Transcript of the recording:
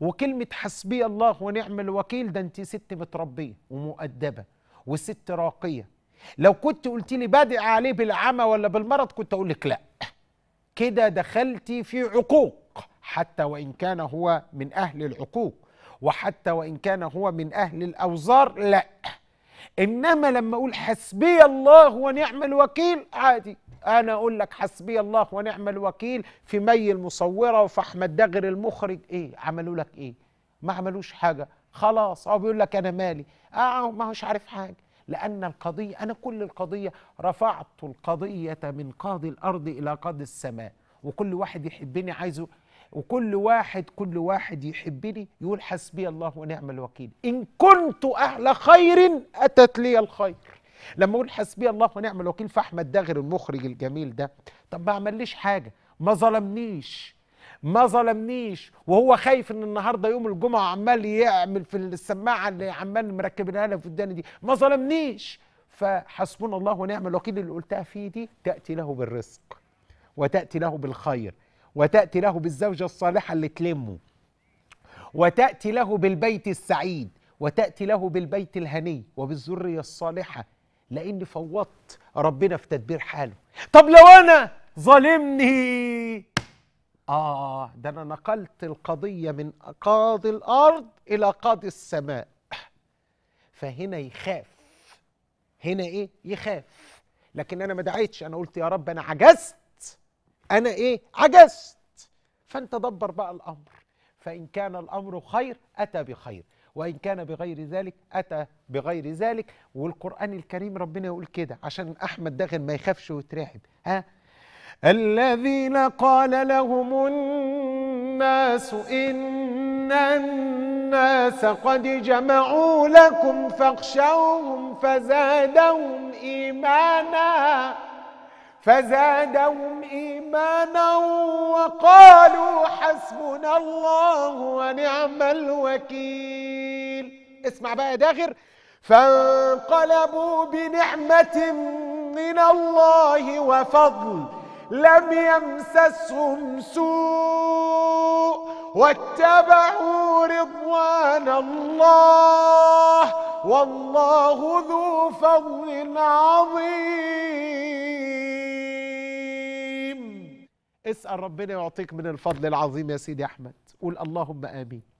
وكلمة حسبي الله ونعم الوكيل ده انت ست متربية ومؤدبة وست راقية لو كنت قلت لي بادئ عليه بالعمى ولا بالمرض كنت أقول لك لا كده دخلتي في عقوق حتى وإن كان هو من أهل العقوق وحتى وإن كان هو من أهل الأوزار لا إنما لما أقول حسبي الله ونعم الوكيل عادي انا اقول لك حسبي الله ونعم الوكيل في مي المصوره وفي احمد دغر المخرج ايه عملوا لك ايه ما عملوش حاجه خلاص هو بيقول لك انا مالي اه ما هوش عارف حاجه لأن القضية أنا كل القضية رفعت القضية من قاضي الأرض إلى قاضي السماء وكل واحد يحبني عايزه وكل واحد كل واحد يحبني يقول حسبي الله ونعم الوكيل إن كنت أهل خير أتت لي الخير لما اقول حسبي الله ونعم الوكيل فاحمد داغر المخرج الجميل ده طب ما عمليش حاجه ما ظلمنيش ما ظلمنيش وهو خايف ان النهارده يوم الجمعه عمال يعمل في السماعه اللي عمال مركبينها له في الدنيا دي ما ظلمنيش فحسبنا الله ونعم الوكيل اللي قلتها فيه دي تاتي له بالرزق وتاتي له بالخير وتاتي له بالزوجه الصالحه اللي تلمه وتاتي له بالبيت السعيد وتاتي له بالبيت الهني وبالذريه الصالحه لاني فوضت ربنا في تدبير حاله طب لو انا ظالمني اه ده انا نقلت القضيه من قاضي الارض الى قاضي السماء فهنا يخاف هنا ايه يخاف لكن انا ما دعيتش انا قلت يا رب انا عجزت انا ايه عجزت فانت دبر بقى الامر فان كان الامر خير اتى بخير وإن كان بغير ذلك أتى بغير ذلك والقرآن الكريم ربنا يقول كده عشان أحمد دغن ما يخافش ويترعب ها الذين قال لهم الناس إن الناس قد جمعوا لكم فاخشوهم فزادهم إيمانا فزادهم إيمانا وقالوا حسبنا الله ونعم الوكيل اسمع بقى داخر فانقلبوا بنعمة من الله وفضل لم يمسسهم سوء واتبعوا رضوان الله والله ذو فضل عظيم اسأل ربنا يعطيك من الفضل العظيم يا سيدي أحمد قول اللهم آمين